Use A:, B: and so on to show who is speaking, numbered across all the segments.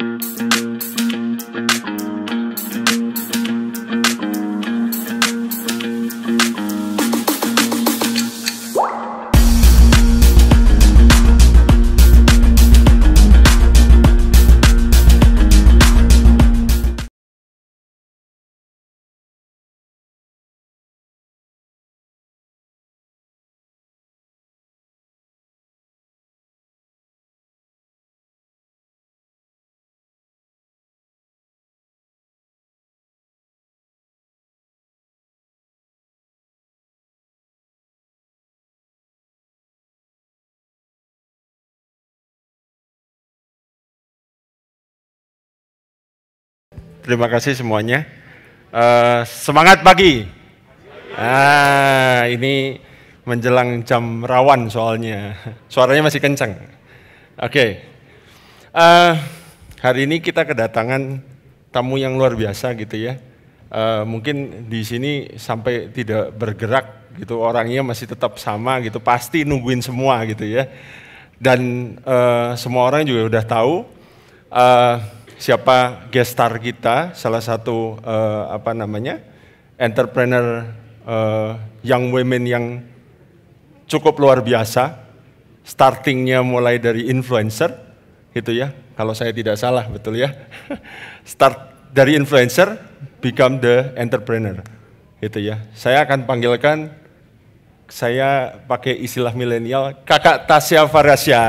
A: Thank you. Terima kasih semuanya. Uh, semangat pagi. Ah, ini menjelang jam rawan soalnya. Suaranya masih kencang. Oke. Okay. Uh, eh, hari ini kita kedatangan tamu yang luar biasa gitu ya. Uh, mungkin di sini sampai tidak bergerak gitu orangnya masih tetap sama gitu pasti nungguin semua gitu ya dan uh, semua orang juga udah tahu uh, siapa gestar kita, salah satu uh, apa namanya entrepreneur uh, young women yang cukup luar biasa. Startingnya mulai dari influencer, gitu ya. Kalau saya tidak salah, betul ya. Start dari influencer, become the entrepreneur, gitu ya. Saya akan panggilkan saya pakai istilah milenial, kakak Tasya Farasya.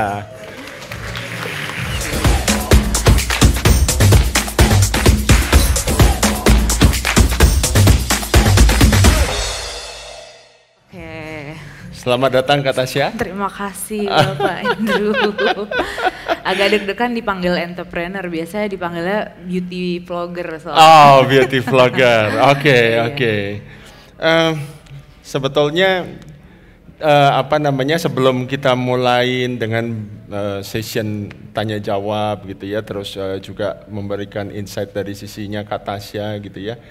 A: Selamat datang Kak Tasya.
B: Terima kasih Bapak Andrew. Agak deg-degan dipanggil entrepreneur, biasanya dipanggilnya beauty vlogger soalnya. Oh, beauty vlogger. Oke, okay, iya. oke. Okay.
A: Uh, sebetulnya uh, apa namanya sebelum kita mulai dengan uh, session tanya jawab gitu ya, terus uh, juga memberikan insight dari sisinya Kak Tasya gitu ya.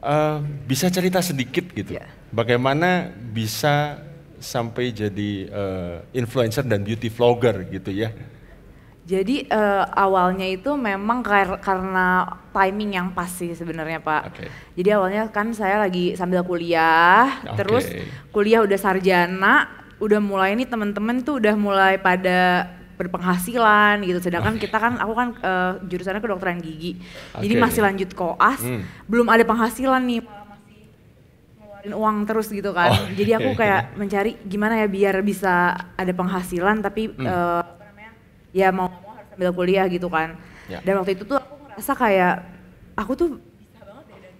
A: Uh, bisa cerita sedikit gitu. Yeah. Bagaimana bisa sampai jadi uh, influencer dan beauty vlogger gitu ya?
B: Jadi uh, awalnya itu memang kar karena timing yang pas sih sebenarnya Pak. Okay. Jadi awalnya kan saya lagi sambil kuliah, okay. terus kuliah udah sarjana, udah mulai nih temen-temen tuh udah mulai pada berpenghasilan gitu. Sedangkan okay. kita kan aku kan uh, jurusannya kedokteran gigi. Okay. Jadi masih lanjut koas, hmm. belum ada penghasilan nih ngeluarin uang terus gitu kan. Oh, Jadi aku okay. Iya. kayak mencari gimana ya biar bisa ada penghasilan tapi hmm. uh, Ya mau ngomong harus sambil kuliah gitu kan. Yeah. Dan waktu itu tuh aku ngerasa kayak aku tuh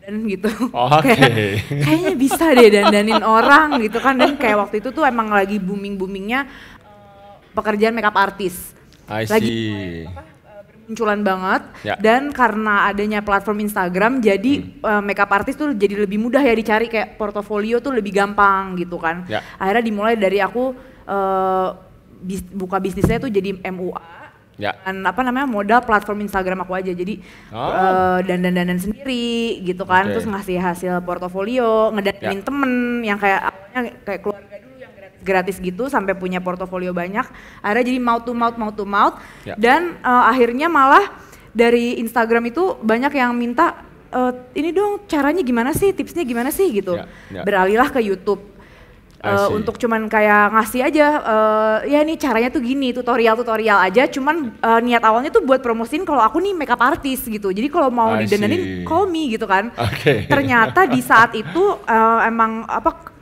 B: dan gitu. Oh, okay. kayak, kayaknya bisa deh dandanin orang gitu kan dan kayak waktu itu tuh emang lagi booming-boomingnya eh, pekerjaan makeup artis. lagi munculan banget ya. dan karena adanya platform Instagram jadi hmm. uh, makeup artist tuh jadi lebih mudah ya dicari kayak portofolio tuh lebih gampang gitu kan. Ya. Akhirnya dimulai dari aku uh, bis, buka bisnisnya tuh jadi MUA ya. dan apa namanya modal platform Instagram aku aja jadi oh. uh, eh, dan dan dan sendiri gitu kan okay. terus ngasih hasil portofolio ngedatengin ya. temen yang kayak kayak keluarga dulu gratis gitu sampai punya portofolio banyak akhirnya jadi mouth to mouth mouth to mouth yeah. dan uh, akhirnya malah dari Instagram itu banyak yang minta e, ini dong caranya gimana sih tipsnya gimana sih gitu yeah, yeah. beralihlah ke YouTube uh, untuk cuman kayak ngasih aja uh, ya ini caranya tuh gini tutorial tutorial aja cuman uh, niat awalnya tuh buat promosiin kalau aku nih makeup artist gitu jadi kalau mau didandanin call me gitu kan okay. ternyata di saat itu uh, emang apa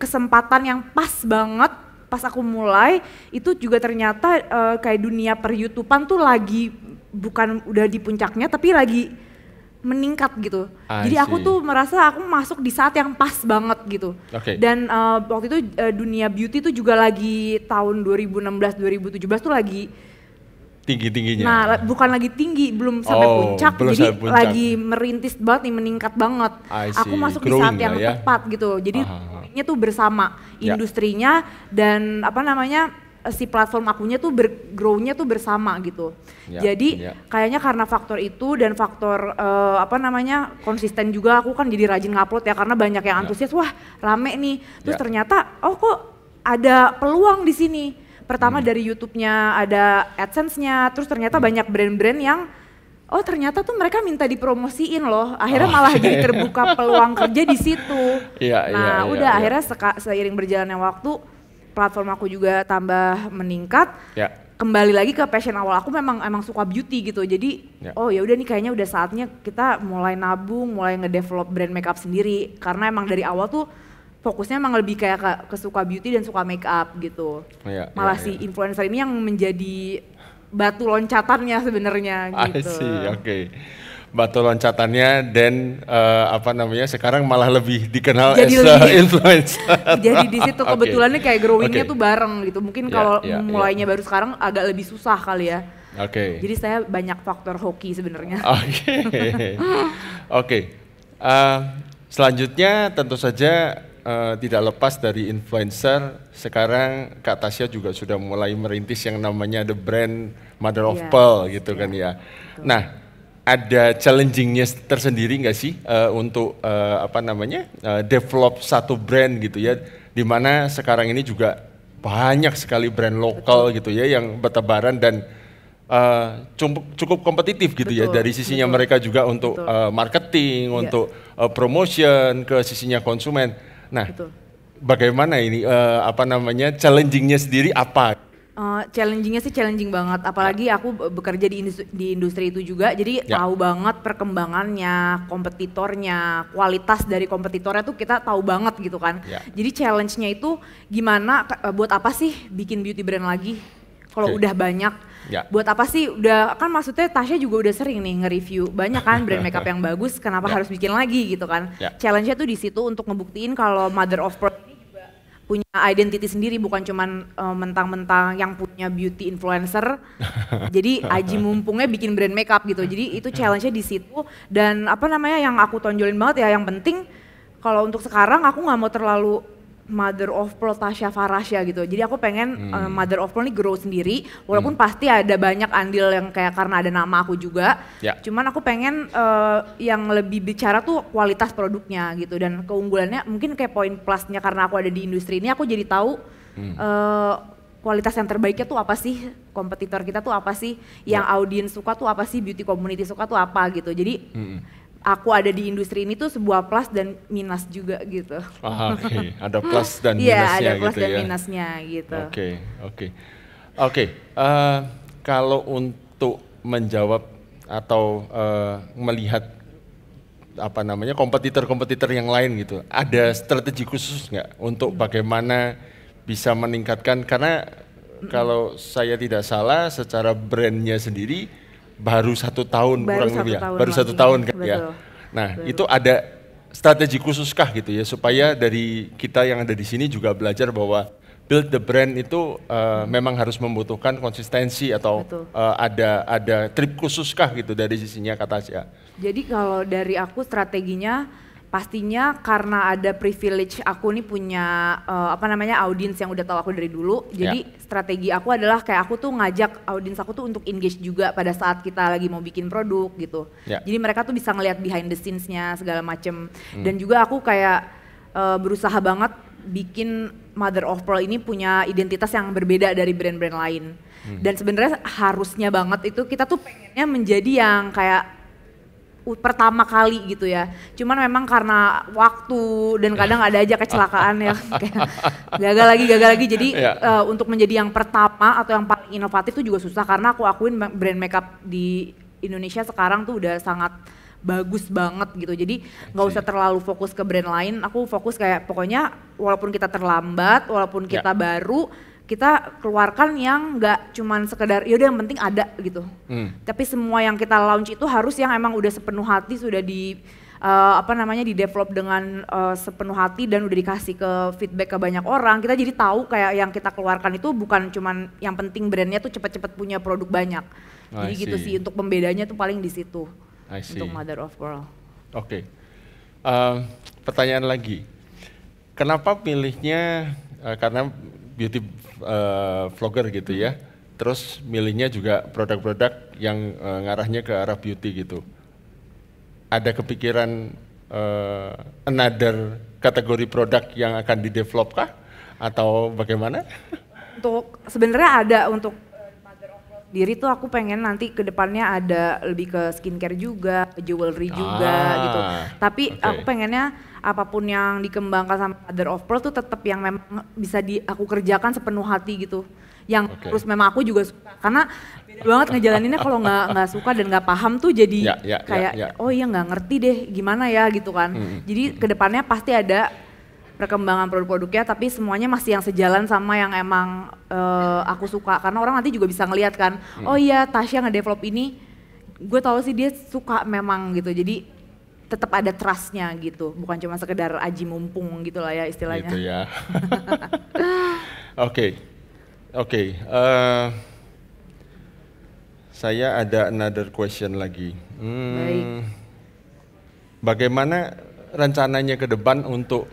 B: kesempatan yang pas banget pas aku mulai itu juga ternyata uh, kayak dunia per peryutupan tuh lagi bukan udah di puncaknya tapi lagi meningkat gitu. I Jadi aku tuh merasa aku masuk di saat yang pas banget gitu. Okay. Dan uh, waktu itu uh, dunia beauty tuh juga lagi tahun 2016 2017 tuh lagi
A: tinggi-tingginya. Nah,
B: bukan lagi tinggi, belum sampai oh, puncak, belum jadi puncak. lagi merintis banget nih, meningkat banget. Aku masuk Growing di saat yang ya? tepat gitu. Jadi ini tuh bersama yeah. industrinya dan apa namanya si platform akunya tuh bergrownya tuh bersama gitu. Yeah. jadi yeah. kayaknya karena faktor itu dan faktor uh, apa namanya konsisten juga aku kan jadi rajin ngupload ya karena banyak yang ya. antusias wah rame nih. Terus ya. ternyata oh kok ada peluang di sini Pertama hmm. dari YouTube-nya ada AdSense-nya, terus ternyata hmm. banyak brand-brand yang oh ternyata tuh mereka minta dipromosiin loh. Akhirnya oh, malah jadi terbuka peluang kerja di situ. Iya, iya, nah, iya, udah iya, akhirnya seka, seiring berjalannya waktu platform aku juga tambah meningkat. Iya. Kembali lagi ke passion awal aku memang emang suka beauty gitu. Jadi ya. oh ya udah nih kayaknya udah saatnya kita mulai nabung, mulai ngedevelop brand makeup sendiri karena emang dari awal tuh fokusnya emang lebih kayak ke, ke suka beauty dan suka make up gitu. Yeah, Malah yeah, si yeah. influencer ini yang menjadi batu loncatannya sebenarnya gitu. oke.
A: Okay batu loncatannya dan uh, apa namanya sekarang malah lebih dikenal jadi as lebih, influencer. jadi di situ kebetulannya okay. kayak growingnya okay. tuh
B: bareng gitu. Mungkin yeah, kalau yeah, iya. mulainya yeah. baru sekarang agak lebih susah kali ya.
A: Oke. Okay. Jadi
B: saya banyak faktor hoki sebenarnya. Oke. Okay. Oke.
A: Okay. Uh, eh, selanjutnya tentu saja uh, tidak lepas dari influencer. Sekarang Kak Tasya juga sudah mulai merintis yang namanya the brand Mother of yeah. Pearl gitu yeah. kan ya. Nah, ada challengingnya tersendiri nggak sih uh, untuk uh, apa namanya uh, develop satu brand gitu ya, dimana sekarang ini juga banyak sekali brand lokal Betul. gitu ya yang bertebaran dan uh, cukup cukup kompetitif gitu ya. betul, ya dari sisinya betul, mereka juga untuk Uh, marketing, yeah. untuk uh, promotion ke sisinya konsumen. Nah, Betul. bagaimana ini uh, apa namanya challengingnya sendiri apa?
B: Uh, challengingnya sih challenging banget, apalagi ya. aku bekerja di industri, di industri itu juga, jadi ya. tahu banget perkembangannya, kompetitornya, kualitas dari kompetitornya tuh kita tahu banget gitu kan. Ya. Jadi challenge-nya itu gimana, buat apa sih bikin beauty brand lagi? Kalau okay. udah banyak, Ya. Buat apa sih udah kan maksudnya Tasya juga udah sering nih nge-review banyak kan brand makeup yang bagus, kenapa ya. harus bikin lagi gitu kan. Ya. Challenge-nya tuh di situ untuk ngebuktiin kalau mother of pearl punya identity sendiri bukan cuman mentang eh, mentang-mentang yang punya beauty influencer.
C: jadi aji
B: mumpungnya bikin brand makeup gitu. Jadi itu challenge-nya di situ dan apa namanya yang aku tonjolin banget ya yang penting kalau untuk sekarang aku nggak mau terlalu mother of pearl Tasha Farasya gitu. Jadi aku pengen hmm. uh, mother of pearl ini grow sendiri walaupun hmm. pasti ada banyak andil yang kayak karena ada nama aku juga. Yeah. Cuman aku pengen uh, yang lebih bicara tuh kualitas produknya gitu dan keunggulannya mungkin kayak poin plusnya karena aku ada di industri ini aku jadi tahu hmm. uh, kualitas yang terbaiknya tuh apa sih kompetitor kita tuh apa sih yang yeah. audiens suka tuh apa sih beauty community suka tuh apa gitu. Jadi hmm aku ada di industri ini tuh sebuah plus dan minus juga gitu. Ah, okay. ada plus dan iya, minusnya Iya, ada plus gitu dan ya. minusnya gitu. Oke,
A: okay, oke. Okay. Oke, okay, uh, eh, kalau untuk menjawab atau uh, melihat apa namanya kompetitor-kompetitor yang lain gitu, ada strategi khusus nggak untuk bagaimana bisa meningkatkan karena kalau saya tidak salah secara brandnya sendiri baru satu tahun baru kurang lebih ya, tahun baru satu tahun kan ya. Nah betul. itu ada strategi khusus kah gitu ya supaya dari kita yang ada di sini juga belajar bahwa build the brand itu uh, memang harus membutuhkan konsistensi atau uh, ada ada trip kah gitu dari sisinya kata Asia. Ya.
B: Jadi kalau dari aku strateginya pastinya karena ada privilege aku nih punya uh, apa namanya audiens yang udah tahu aku dari dulu jadi ya. strategi aku adalah kayak aku tuh ngajak audiens aku tuh untuk engage juga pada saat kita lagi mau bikin produk gitu yeah. jadi mereka tuh bisa ngelihat behind the scenes-nya segala macem mm. dan juga aku kayak uh, berusaha banget bikin Mother of Pearl ini punya identitas yang berbeda dari brand-brand lain mm. dan sebenarnya harusnya banget itu kita tuh pengennya menjadi yang kayak pertama kali gitu ya. Cuman memang karena waktu dan kadang ada aja kecelakaan ya gagal lagi gagal lagi. Jadi ya. uh, untuk menjadi yang pertama atau yang paling inovatif itu juga susah karena aku akuin brand makeup di Indonesia sekarang tuh udah sangat bagus banget gitu. Jadi nggak usah terlalu fokus ke brand lain. Aku fokus kayak pokoknya walaupun kita terlambat, walaupun iya. kita ya. baru kita keluarkan yang nggak cuman sekedar yaudah yang penting ada gitu. Hmm. Tapi semua yang kita launch itu harus yang emang udah sepenuh hati sudah di uh, apa namanya di develop dengan uh, sepenuh hati dan udah dikasih ke feedback ke banyak orang. Kita jadi tahu kayak yang kita keluarkan itu bukan cuman yang penting brandnya tuh cepet-cepet punya produk banyak. Oh, jadi gitu sih untuk pembedanya tuh paling di situ. Untuk Mother of Pearl. Oke.
A: Okay. Uh, pertanyaan lagi. Kenapa pilihnya uh, karena beauty uh, vlogger gitu ya. Terus milihnya juga produk-produk yang uh, ngarahnya ke arah beauty gitu. Ada kepikiran uh, another kategori produk yang akan didevelopkah kah atau bagaimana?
B: Untuk sebenarnya ada untuk diri tuh aku pengen nanti ke depannya ada lebih ke skincare juga, ke jewelry ah, juga gitu. Tapi okay. aku pengennya apapun yang dikembangkan sama Father of Pearl tuh tetap yang memang bisa di aku kerjakan sepenuh hati gitu. Yang okay. terus memang aku juga suka karena beda banget ngejalaninnya kalau nggak nggak suka dan nggak paham tuh jadi ya, ya,
A: ya kayak ya, ya.
B: oh iya nggak ngerti deh gimana ya gitu kan. Hmm. hmm jadi hmm. kedepannya pasti ada perkembangan produk-produknya tapi semuanya masih yang sejalan sama yang emang uh, aku suka karena orang nanti juga bisa ngelihat kan hmm. oh iya Tasya ngedevelop ini gue tau sih dia suka memang gitu jadi tetap ada trustnya gitu bukan cuma sekedar aji mumpung gitu lah ya istilahnya gitu ya
A: oke okay. oke okay. uh, eh, saya ada another question lagi hmm, Baik. bagaimana rencananya ke depan untuk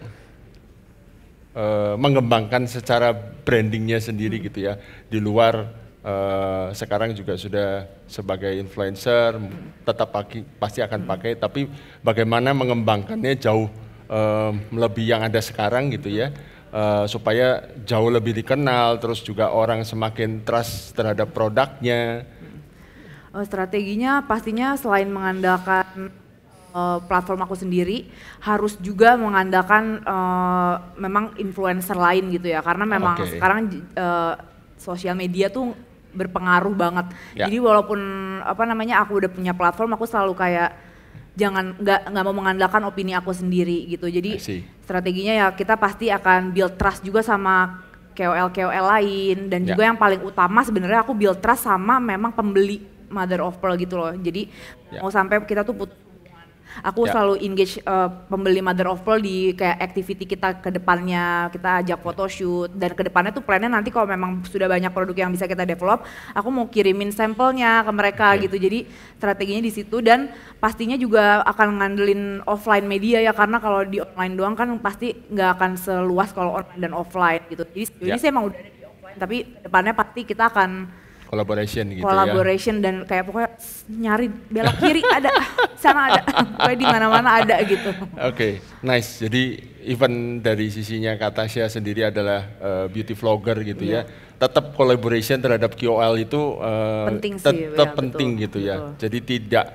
A: uh, mengembangkan secara brandingnya sendiri hmm. gitu ya di luar Eh, sekarang juga sudah sebagai influencer tetap pagi, pasti akan hmm. pakai hmm. tapi bagaimana mengembangkannya jauh uh, yang ada sekarang gitu ya uh, supaya jauh lebih dikenal terus juga orang semakin trust terhadap produknya
B: uh, strateginya pastinya selain mengandalkan platform aku sendiri harus juga mengandalkan uh, memang influencer lain gitu ya karena memang okay. sekarang uh, sosial media tuh berpengaruh banget. Ya. Jadi walaupun apa namanya aku udah punya platform, aku selalu kayak jangan nggak nggak mau mengandalkan opini aku sendiri gitu. Jadi strateginya ya kita pasti akan build trust juga sama KOL KOL lain dan ya. juga yang paling utama sebenarnya aku build trust sama memang pembeli mother of pearl gitu loh. Jadi ya. mau sampai kita tuh put Aku yeah. selalu engage uh, pembeli mother of pearl di kayak activity kita ke depannya, kita ajak ya. photoshoot dan ke depannya tuh plannya nanti kalau memang sudah banyak produk yang bisa kita develop, aku mau kirimin sampelnya ke mereka okay. gitu. Jadi strateginya di situ dan pastinya juga akan ngandelin offline media ya karena kalau di online doang kan pasti nggak akan seluas kalau online dan offline gitu. Jadi yeah. ini saya emang udah ada di offline tapi depannya pasti kita akan
A: collaboration gitu ya. collaboration
B: ya. dan kayak pokoknya nyari belok kiri ada ah, sana ada pokoknya di mana-mana ada gitu. Oke,
A: okay, nice. Jadi event dari sisinya saya sendiri adalah uh, beauty vlogger gitu yeah. ya. Iya. Tetap collaboration terhadap KOL itu uh, penting sih, tetap iya, gitu ya, penting betul, gitu betul. ya. Jadi tidak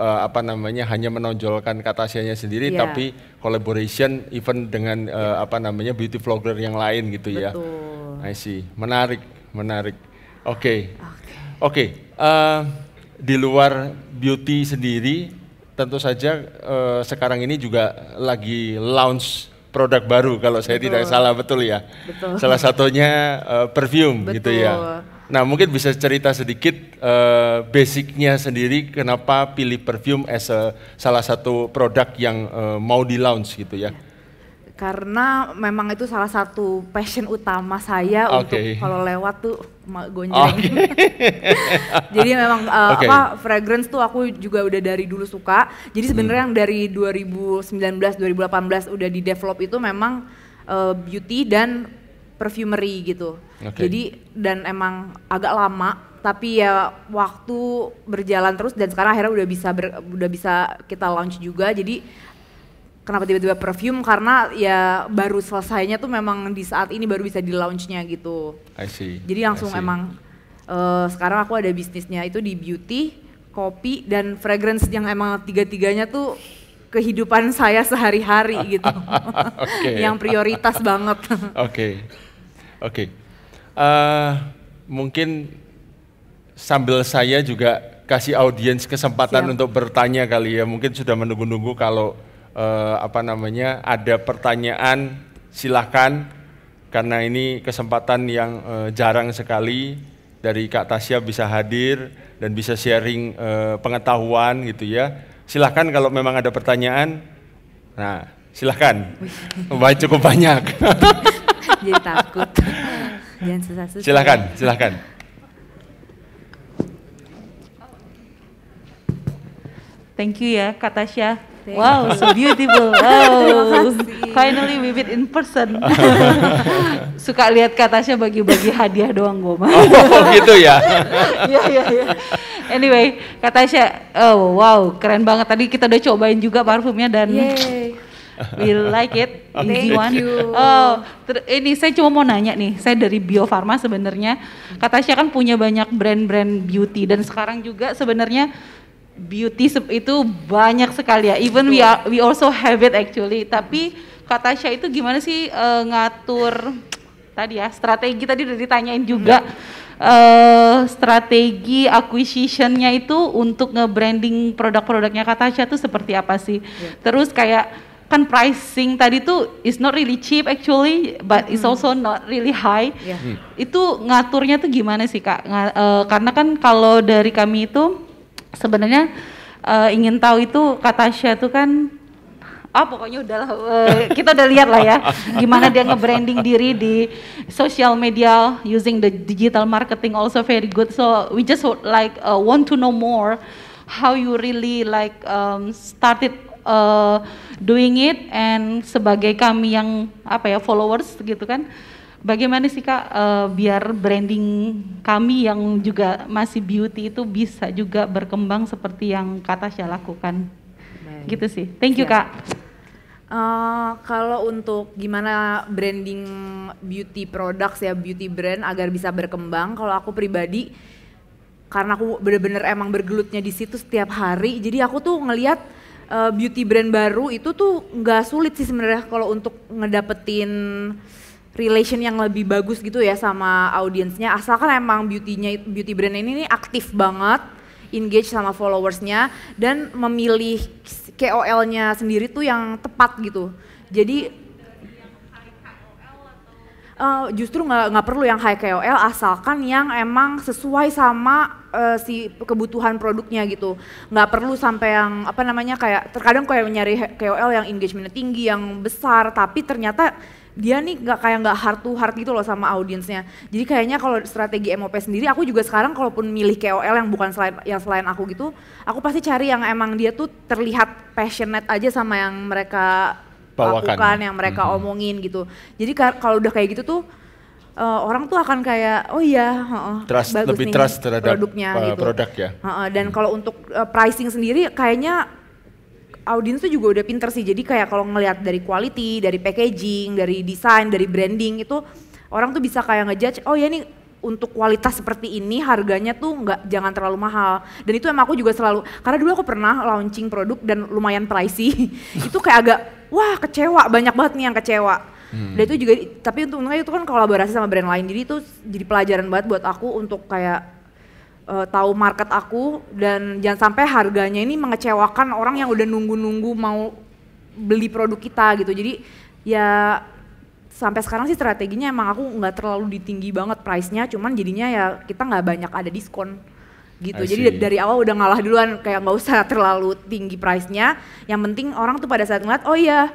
A: uh, apa namanya hanya menonjolkan katasianya sendiri yeah. tapi collaboration event dengan uh, yeah. apa namanya beauty vlogger yang lain gitu ya. Betul. ya. I see. Menarik, menarik. Oke. Oke. Okay. Eh, di luar beauty sendiri, tentu saja uh, sekarang ini juga lagi launch produk baru kalau saya betul. tidak salah betul ya. Betul. Salah satunya uh, perfume betul. gitu ya. Nah mungkin bisa cerita sedikit uh, basicnya sendiri kenapa pilih perfume as a, salah satu produk yang uh, mau di launch gitu ya. ya
B: karena memang itu salah satu passion utama saya okay. Hmm, untuk kalau lewat tuh gonjeng. Oh, okay. Jadi memang eh, uh, okay. apa fragrance tuh aku juga udah dari dulu suka. Jadi sebenarnya hmm. yang dari 2019 2018 udah di develop itu memang uh, beauty dan perfumery gitu. Okay. Jadi dan emang agak lama tapi ya waktu berjalan terus dan sekarang akhirnya udah bisa ber, udah bisa kita launch juga. Jadi kenapa tiba-tiba perfume karena ya baru selesainya tuh memang di saat ini baru bisa di launchnya gitu.
A: I see. Jadi langsung I see. emang
B: uh, sekarang aku ada bisnisnya itu di beauty, kopi dan fragrance yang emang tiga-tiganya tuh kehidupan saya sehari-hari gitu. okay. yang prioritas banget. Oke. Oke.
A: Okay. Okay. Uh, eh, mungkin sambil saya juga kasih audiens kesempatan Siap. untuk bertanya kali ya. Mungkin sudah menunggu-nunggu kalau eh, apa namanya ada pertanyaan silahkan karena ini kesempatan yang eh, jarang sekali dari Kak Tasya bisa hadir dan bisa sharing eh, pengetahuan gitu ya. Silahkan kalau memang ada pertanyaan. Nah, silahkan. Baik cukup banyak.
B: Jadi takut.
A: Silahkan, silahkan.
D: Thank you ya Kak Tasya. Thank wow, so beautiful. Wow. Finally we meet in person. Suka lihat katanya bagi-bagi hadiah doang gue mah. Oh, gitu ya. Iya, iya, iya. Anyway, katanya oh wow, keren banget. Tadi kita udah cobain juga parfumnya dan Yay. We like it, easy one. You. Oh, ter- ini saya cuma mau nanya nih, saya dari Bio Farma sebenarnya. Kata saya kan punya banyak brand-brand beauty dan sekarang juga sebenarnya beauty itu banyak sekali ya. Even we are, we also have it actually. Tapi kata Tasya itu gimana sih uh, ngatur tadi ya strategi tadi udah ditanyain juga uh, strategi acquisitionnya itu untuk nge-branding produk-produknya kata Tasya tuh seperti apa sih? Yeah. Terus kayak kan pricing tadi tuh is not really cheap actually but is hmm. also not really high. Yeah. Itu ngaturnya tuh gimana sih Kak? Nga, uh, karena kan kalau dari kami itu sebenarnya uh, ingin tahu itu kata Asia tuh kan ah oh, pokoknya udahlah uh, eh, kita udah lihat lah ya gimana dia nge-branding diri di social media using the digital marketing also very good so we just like uh, want to know more how you really like um, started uh, doing it and sebagai kami yang apa ya followers gitu kan Bagaimana sih Kak uh, biar branding kami yang juga masih beauty itu bisa juga berkembang seperti yang kata Tasya lakukan? Baik. Gitu sih. Thank you ya. Kak.
B: Uh, kalau untuk gimana branding beauty products ya beauty brand agar bisa berkembang, kalau aku pribadi karena aku bener-bener emang bergelutnya di situ setiap hari, jadi aku tuh ngelihat uh, eh, beauty brand baru itu tuh nggak sulit sih sebenarnya kalau untuk ngedapetin relation yang lebih bagus gitu ya sama audiensnya asalkan emang beauty beauty brand ini, ini aktif banget engage sama followersnya dan memilih KOL-nya sendiri tuh yang tepat gitu jadi uh, justru nggak nggak perlu yang high KOL asalkan yang emang sesuai sama uh, si kebutuhan produknya gitu nggak perlu sampai yang apa namanya kayak terkadang kayak nyari KOL yang engagementnya tinggi yang besar tapi ternyata dia nih nggak kayak nggak hard to hard gitu loh sama audiensnya. Jadi kayaknya kalau strategi MOP sendiri, aku juga sekarang kalaupun milih KOL yang bukan selain yang selain aku gitu, aku pasti cari yang emang dia tuh terlihat passionate aja sama yang mereka Bawakan. lakukan, yang mereka mm -hmm. omongin gitu. Jadi kalau udah kayak gitu tuh uh, orang tuh akan kayak oh iya uh, trust, bagus lebih nih trust terhadap produknya uh, gitu. produk ya. Uh, uh, dan hmm. kalau untuk uh, pricing sendiri kayaknya audiens tuh juga udah pinter sih. Jadi kayak kalau ngelihat dari quality, dari packaging, dari desain, dari branding itu orang tuh bisa kayak ngejudge, oh ya nih untuk kualitas seperti ini harganya tuh nggak jangan terlalu mahal dan itu emang aku juga selalu karena dulu aku pernah launching produk dan lumayan pricey itu kayak agak wah kecewa banyak banget nih yang kecewa hmm. dan itu juga tapi untungnya itu kan kolaborasi sama brand lain jadi itu jadi pelajaran banget buat aku untuk kayak uh, tahu market aku dan jangan sampai harganya ini mengecewakan orang yang udah nunggu-nunggu mau beli produk kita gitu. Jadi ya sampai sekarang sih strateginya emang aku nggak terlalu ditinggi banget price-nya, cuman jadinya ya kita nggak banyak ada diskon gitu. Jadi dari awal udah ngalah duluan kayak nggak usah terlalu tinggi price-nya. Yang penting orang tuh pada saat ngeliat, oh iya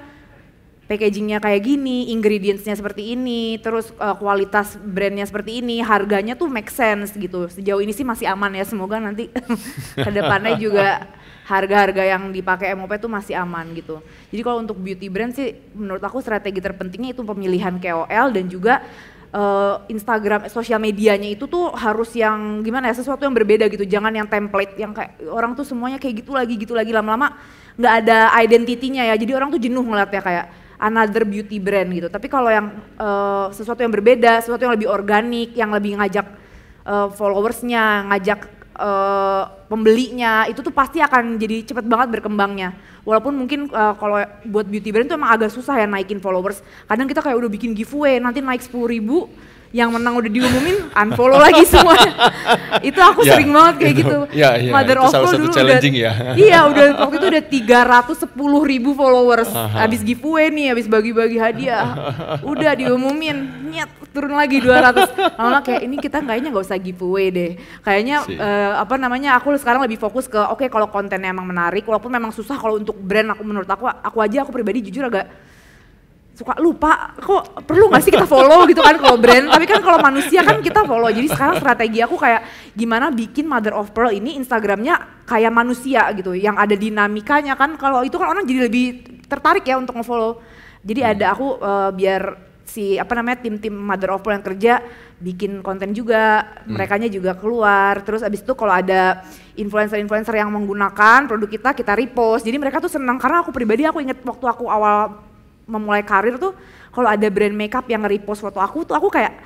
B: packagingnya kayak gini, ingredientsnya seperti ini, terus uh, kualitas brandnya seperti ini, harganya tuh make sense gitu. Sejauh ini sih masih aman ya, semoga nanti
D: kedepannya juga
B: harga-harga yang dipakai MOP tuh masih aman gitu. Jadi kalau untuk beauty brand sih menurut aku strategi terpentingnya itu pemilihan KOL dan juga uh, Instagram, eh, sosial medianya itu tuh harus yang gimana ya sesuatu yang berbeda gitu, jangan yang template yang kayak orang tuh semuanya kayak gitu lagi gitu lagi lama-lama nggak ada identitinya ya. Jadi orang tuh jenuh ngeliatnya kayak another beauty brand gitu. Tapi kalau yang uh, sesuatu yang berbeda, sesuatu yang lebih organik, yang lebih ngajak uh, followersnya, ngajak uh, pembelinya, itu tuh pasti akan jadi cepet banget berkembangnya. Walaupun mungkin uh, kalau buat beauty brand tuh emang agak susah ya naikin followers. Kadang kita kayak udah bikin giveaway, nanti naik sepuluh ribu, yang menang udah diumumin unfollow lagi semua itu aku yeah, sering banget kayak gitu. Ya, ya, itu, gitu yeah, yeah, mother of satu dulu udah ya. iya udah waktu itu udah 310 ribu followers uh -huh. abis giveaway nih abis bagi-bagi hadiah udah diumumin nyet turun lagi 200 lama kayak ini kita kayaknya nggak usah giveaway deh kayaknya uh, apa namanya aku sekarang lebih fokus ke oke okay, kalau kontennya emang menarik walaupun memang susah kalau untuk brand aku menurut aku aku aja aku pribadi jujur agak suka lupa kok perlu gak sih kita follow gitu kan kalau brand tapi kan kalau manusia kan kita follow jadi sekarang strategi aku kayak gimana bikin mother of pearl ini instagramnya kayak manusia gitu yang ada dinamikanya kan kalau itu kan orang jadi lebih tertarik ya untuk ngefollow jadi hmm. ada aku uh, biar si apa namanya tim-tim mother of pearl yang kerja bikin konten juga hmm. nya juga keluar terus abis itu kalau ada influencer-influencer yang menggunakan produk kita kita repost jadi mereka tuh senang karena aku pribadi aku inget waktu aku awal memulai karir tuh kalau ada brand makeup yang repost foto aku tuh aku kayak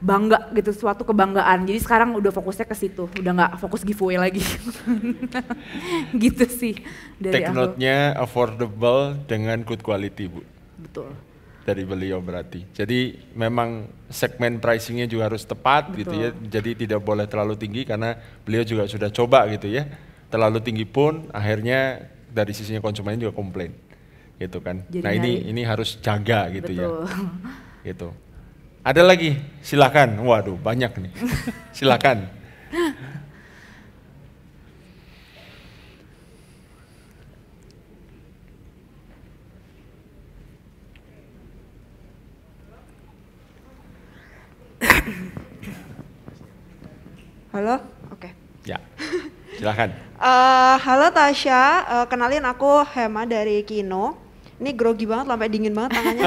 B: bangga gitu suatu kebanggaan jadi sekarang udah fokusnya ke situ udah nggak fokus giveaway lagi gitu sih dari take
A: note-nya affordable dengan good quality bu betul dari beliau berarti. Jadi memang segmen pricingnya juga harus tepat Betul. gitu ya. Jadi tidak boleh terlalu tinggi karena beliau juga sudah coba gitu ya. Terlalu tinggi pun akhirnya dari sisinya konsumen juga komplain gitu kan. Jadi nah ini hari. ini harus jaga gitu ya. Betul. ya. Gitu. Ada lagi, silakan. Waduh, banyak nih. silakan.
C: Halo, oke.
A: Okay. Ya, silakan.
C: uh, halo Tasha, uh, eh, kenalin aku Hema dari Kino ini grogi banget sampai dingin banget tangannya.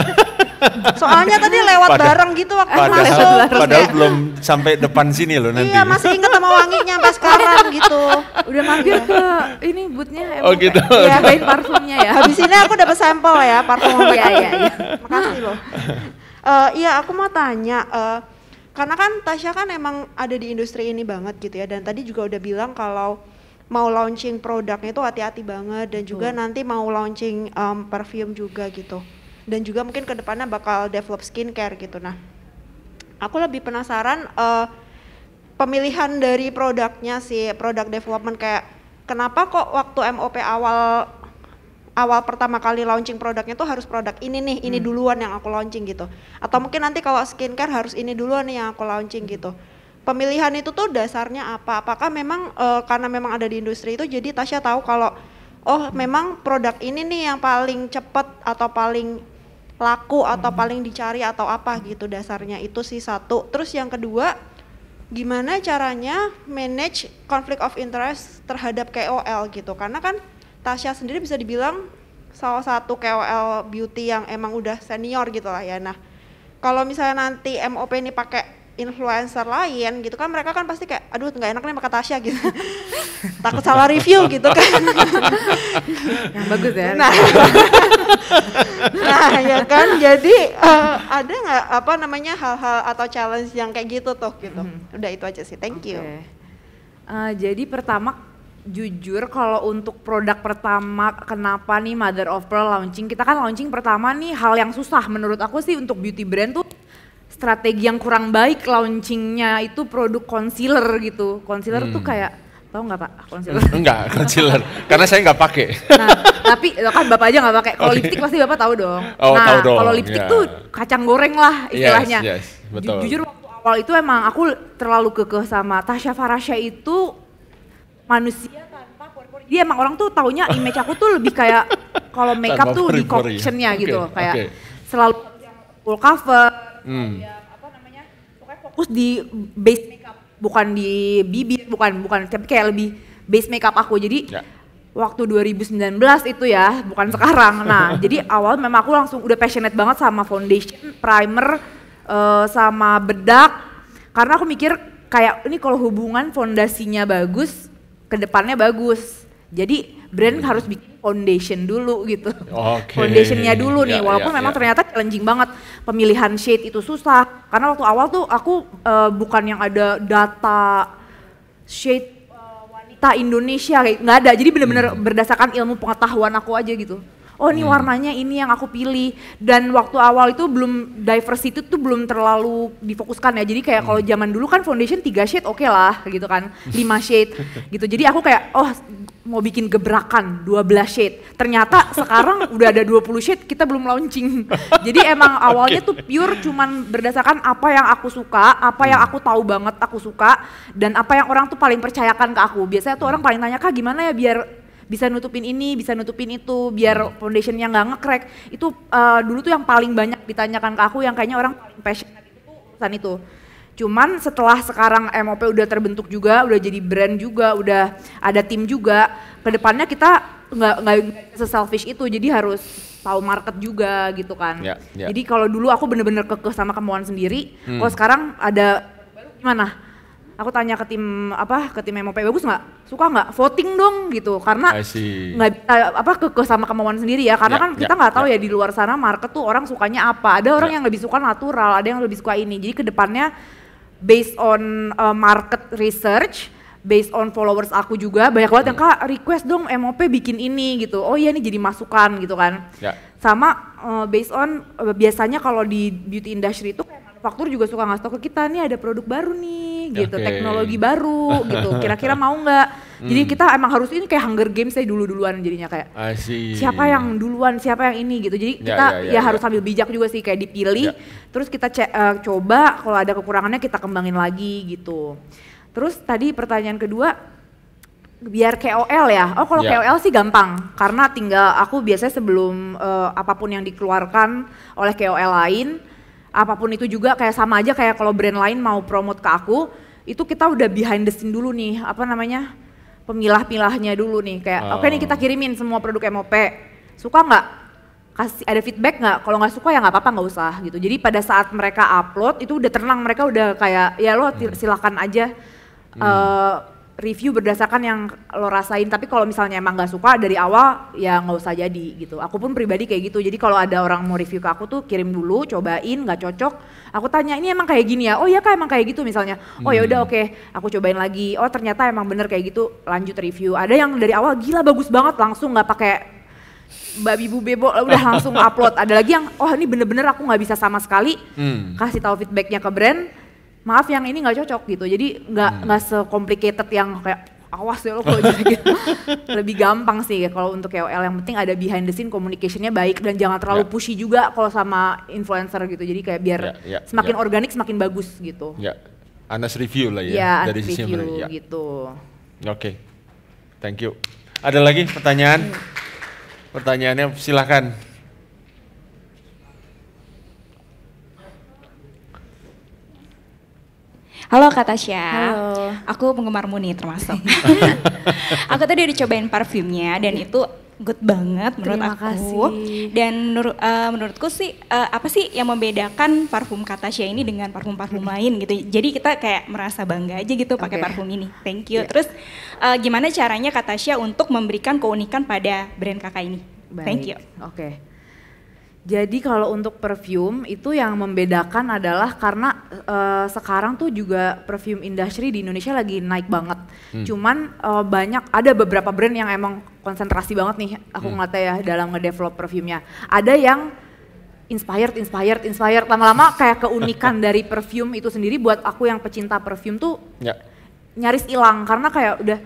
C: Soalnya tadi lewat Pada, bareng gitu waktu padahal, masuk. Padahal ya. belum
A: sampai depan sini loh nanti. Iya masih
C: inget sama wanginya sampai sekarang gitu. Udah mampir ke ini bootnya emang oh, gitu. ya bain parfumnya ya. Habis ini aku dapat sampel ya parfum. ya, ya, ya. Makasih loh. Uh, iya aku mau tanya. Uh, karena kan Tasya kan emang ada di industri ini banget gitu ya dan tadi juga udah bilang kalau mau launching produknya itu hati-hati banget dan juga hmm. nanti mau launching um, perfume juga gitu dan juga mungkin kedepannya bakal develop skincare gitu nah aku lebih penasaran uh, pemilihan dari produknya sih produk development kayak kenapa kok waktu MOP awal awal pertama kali launching produknya tuh harus produk ini nih ini hmm. duluan yang aku launching gitu atau mungkin nanti kalau skincare harus ini duluan nih yang aku launching hmm. gitu pemilihan itu tuh dasarnya apa? Apakah memang uh, karena memang ada di industri itu jadi Tasya tahu kalau oh memang produk ini nih yang paling cepat atau paling laku atau hmm. paling dicari atau apa gitu dasarnya itu sih satu. Terus yang kedua gimana caranya manage conflict of interest terhadap KOL gitu karena kan Tasya sendiri bisa dibilang salah satu KOL beauty yang emang udah senior gitu lah ya nah kalau misalnya nanti MOP ini pakai influencer lain gitu kan mereka kan pasti kayak aduh nggak enak nih sama Tasya gitu takut salah review gitu kan yang bagus ya nah, nah ya kan jadi uh, ada nggak apa namanya hal-hal atau challenge yang kayak gitu tuh gitu hmm udah itu aja sih thank okay. you uh, jadi pertama jujur
B: kalau untuk produk pertama kenapa nih Mother of Pearl launching kita kan launching pertama nih hal yang susah menurut aku sih untuk beauty brand tuh strategi yang kurang baik launchingnya itu produk concealer gitu. Concealer hmm. tuh kayak tahu nggak pak concealer?
A: Enggak concealer, karena saya nggak pakai. Nah,
B: tapi kan bapak aja nggak pakai. Kalau okay. Oh, iya. lipstick pasti bapak tahu dong. Oh, nah, tahu dong. Kalau lipstick yeah. tuh kacang goreng lah istilahnya. Yes, yes, betul. Ju jujur waktu awal itu emang aku terlalu kekeh sama Tasha Farasya itu manusia Dia emang orang tuh taunya image aku tuh lebih kayak kalau makeup tuh di ya. collectionnya gitu loh kayak okay. selalu full cover
C: hmm. dia apa namanya
B: pokoknya fokus di base makeup bukan di bibir bukan bukan tapi kayak lebih base makeup aku jadi ya. waktu 2019 itu ya bukan hmm. sekarang nah jadi awal memang aku langsung udah passionate banget sama foundation primer uh, sama bedak karena aku mikir kayak ini kalau hubungan fondasinya bagus kedepannya bagus jadi brand hmm. harus bikin foundation dulu gitu. Okay. Foundationnya dulu nih, yeah, walaupun yeah, memang yeah. ternyata challenging banget pemilihan shade itu susah. Karena waktu awal tuh aku uh, bukan yang ada data shade uh, wanita Indonesia kayak nggak ada. Jadi bener-bener hmm. berdasarkan ilmu pengetahuan aku aja gitu oh ini hmm. warnanya ini yang aku pilih dan waktu awal itu belum diversity tuh belum terlalu difokuskan ya jadi kayak hmm. kalau zaman dulu kan foundation tiga shade oke okay lah gitu kan lima shade gitu jadi aku kayak oh mau bikin gebrakan 12 shade ternyata sekarang udah ada 20 shade kita belum launching jadi emang awalnya okay. tuh pure cuman berdasarkan apa yang aku suka apa hmm. yang aku tahu banget aku suka dan apa yang orang tuh paling percayakan ke aku biasanya tuh orang paling tanya kak gimana ya biar bisa nutupin ini, bisa nutupin itu, biar hmm. foundationnya nggak ngekrek. Itu uh, dulu tuh yang paling banyak ditanyakan ke aku yang kayaknya orang paling passionate itu urusan itu. Cuman setelah sekarang MOP udah terbentuk juga, udah jadi brand juga, udah ada tim juga, kedepannya kita nggak nggak seselfish itu, jadi harus tahu market juga gitu kan. Yeah, yeah. Jadi kalau dulu aku bener-bener kekeh sama kemauan sendiri, hmm. kalau sekarang ada gimana? aku tanya ke tim apa ke tim MOP bagus nggak suka nggak voting dong gitu karena nggak uh, apa ke, ke sama kemauan sendiri ya karena yeah, kan ya, kita nggak yeah, tahu ya. ya di luar sana market tuh orang sukanya apa ada orang yeah. yang lebih suka natural ada yang lebih suka ini jadi kedepannya based on uh, market research based on followers aku juga banyak banget yang hmm. kak request dong MOP bikin ini gitu oh iya ini jadi masukan gitu kan yeah. sama uh, based on uh, biasanya kalau di beauty industry itu faktur juga suka ngasih tau ke kita nih ada produk baru nih gitu teknologi baru gitu kira-kira mau nggak Hmm. Jadi kita emang harus ini kayak Hunger Games saya dulu-duluan jadinya kayak siapa yang duluan, siapa yang ini gitu. Jadi ya, kita ya, ya, ya harus ya. sambil bijak juga sih kayak dipilih. Ya. Terus kita uh, coba kalau ada kekurangannya kita kembangin lagi gitu. Terus tadi pertanyaan kedua biar KOL ya. Oh kalau ya. KOL sih gampang karena tinggal aku biasanya sebelum uh, apapun yang dikeluarkan oleh KOL lain apapun itu juga kayak sama aja kayak kalau brand lain mau promote ke aku itu kita udah behind the scene dulu nih apa namanya pemilah-pilahnya dulu nih kayak oh. oke okay nih kita oh. kirimin semua produk MOP suka nggak kasih ada feedback nggak kalau nggak suka ya nggak apa-apa nggak usah gitu jadi pada saat mereka upload itu udah tenang mereka udah kayak ya lo hmm. silakan aja hmm. Uh, review berdasarkan yang lo rasain tapi kalau misalnya emang nggak suka dari awal ya nggak usah jadi gitu aku pun pribadi kayak gitu jadi kalau ada orang mau review ke aku tuh kirim dulu cobain nggak cocok aku tanya ini emang kayak gini ya oh iya, kak emang kayak gitu misalnya oh ya udah hmm. oke okay. aku cobain lagi oh ternyata emang bener kayak gitu lanjut review ada yang dari awal gila bagus banget langsung nggak pakai babi bu bebo udah langsung upload ada lagi yang oh ini bener-bener aku nggak bisa sama sekali hmm. kasih tahu feedbacknya ke brand maaf yang ini nggak cocok gitu jadi nggak hmm. nggak hmm. secomplicated yang kayak awas ya lo kalau gitu. lebih gampang sih kalau untuk KOL yang penting ada behind the scene communicationnya baik dan jangan terlalu yeah. pushy juga kalau sama influencer gitu jadi kayak biar yeah, yeah, semakin yeah. organik semakin bagus gitu ya yeah.
A: Anas review lah ya yeah, ya, dari sisi review, ya.
B: gitu oke
A: okay. thank you ada lagi pertanyaan hmm. pertanyaannya silahkan Halo
B: Kak Tasya. Halo. Aku penggemarmu nih termasuk. aku tadi udah cobain parfumnya dan itu good banget menurut Terima aku. Kasih. Dan menurut uh, eh, menurutku sih uh, apa sih yang membedakan parfum Kak Tasya ini dengan parfum-parfum hmm. lain gitu. Jadi kita kayak merasa bangga aja gitu pakai parfum ini. Thank you. Yeah. Terus uh, gimana caranya Kak Tasya untuk memberikan keunikan pada brand Kakak ini? Baik. Thank you. Oke. Okay. Jadi kalau untuk perfume itu yang membedakan adalah karena uh, sekarang tuh juga perfume industry di Indonesia lagi naik banget. Hmm. Cuman uh, banyak ada beberapa brand yang emang konsentrasi banget nih aku hmm. ngeliatnya ya dalam ngedevelop perfume-nya. Ada yang inspired, inspired, inspired lama-lama kayak keunikan dari perfume itu sendiri buat aku yang pecinta perfume tuh ya. nyaris hilang karena kayak udah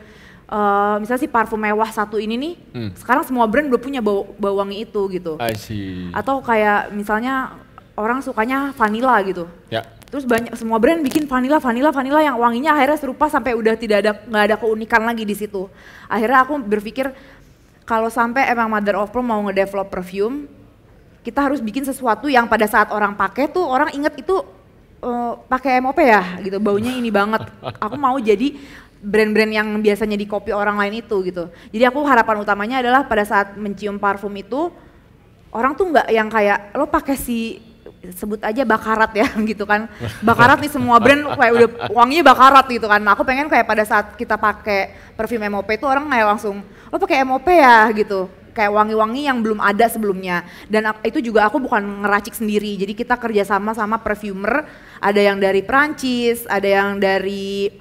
B: uh, misalnya si parfum mewah satu ini nih, hmm. sekarang semua brand udah punya bau, bau wangi itu gitu. I see. Atau kayak misalnya orang sukanya vanilla gitu. Ya. Terus banyak semua brand bikin vanilla, vanilla, vanilla yang wanginya akhirnya serupa sampai udah tidak ada nggak ada keunikan lagi di situ. Akhirnya aku berpikir kalau sampai emang Mother of Pearl mau ngedevelop perfume, kita harus bikin sesuatu yang pada saat orang pakai tuh orang inget itu uh, pakai MOP ya gitu baunya ini banget. Aku mau jadi brand-brand yang biasanya di copy orang lain itu gitu. Jadi aku harapan utamanya adalah pada saat mencium parfum itu orang tuh nggak yang kayak lo pakai si sebut aja bakarat ya gitu kan. Bakarat nih semua brand kayak udah wanginya bakarat gitu kan. Nah, aku pengen kayak pada saat kita pakai parfum MOP itu orang kayak langsung lo pakai MOP ya gitu kayak wangi-wangi yang belum ada sebelumnya dan itu juga aku bukan ngeracik sendiri jadi kita kerjasama sama perfumer ada yang dari Prancis ada yang dari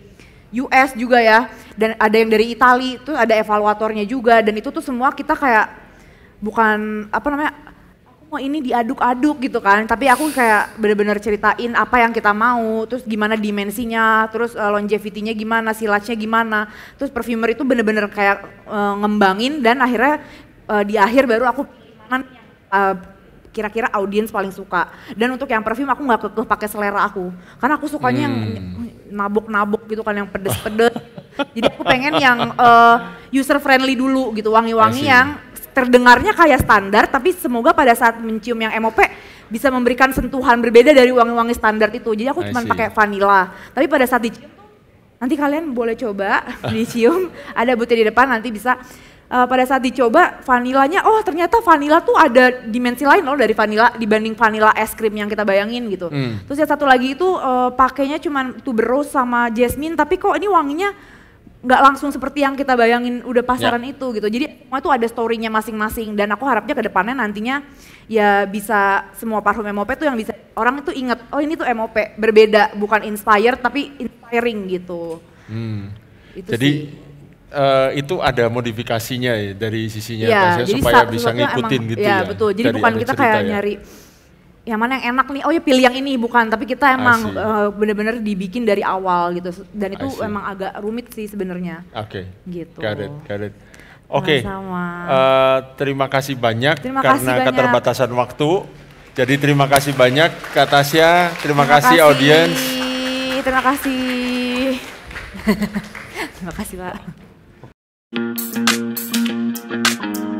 B: US juga ya dan ada yang dari Itali itu ada evaluatornya juga dan itu tuh semua kita kayak bukan apa namanya aku mau ini diaduk-aduk gitu kan tapi aku kayak bener-bener ceritain apa yang kita mau terus gimana dimensinya terus eh, longevity-nya gimana silatnya gimana terus perfumer itu bener-bener kayak uh, ngembangin dan akhirnya uh, di akhir baru aku uh, kira-kira audiens paling suka dan untuk yang perfume aku nggak kekeh pakai selera aku karena aku sukanya hmm. yang nabok-nabok gitu kan yang pedes-pedes. Jadi aku pengen yang uh, eh, user friendly dulu gitu, wangi-wangi yang terdengarnya kayak standar tapi semoga pada saat mencium yang MOP bisa memberikan sentuhan berbeda dari wangi-wangi standar itu. Jadi aku cuma pakai vanilla. Tapi pada saat dicium nanti kalian boleh coba dicium ada butir di depan nanti bisa uh, pada saat dicoba vanilanya oh ternyata vanila tuh ada dimensi lain loh dari vanila dibanding vanila es krim yang kita bayangin gitu. Hmm. Terus yang satu lagi itu uh, pakainya cuma tuberose sama jasmine tapi kok ini wanginya nggak langsung seperti yang kita bayangin udah pasaran yeah. itu gitu. Jadi semua itu ada storynya masing-masing dan aku harapnya ke depannya nantinya ya bisa semua parfum MOP tuh yang bisa orang itu inget oh ini tuh MOP berbeda bukan inspire tapi inspiring gitu. Hmm. Itu Jadi sih
A: uh, itu ada modifikasinya ya dari sisinya ya, Tasya supaya bisa ngikutin emang, gitu ya. ya betul. Jadi bukan kita kayak ya. nyari
B: yang mana yang enak nih. Oh ya pilih yang ini bukan, tapi kita emang uh, eh, benar dibikin dari awal gitu. Dan itu emang agak rumit sih sebenarnya.
A: Oke. Okay. Gitu. Got it, Oke. Okay. Uh, eh, terima kasih banyak terima kasih karena banyak. keterbatasan waktu. Jadi terima kasih banyak Kak Tasya, terima, terima kasih, kasih audiens.
B: Terima kasih. terima kasih Pak. Thank you.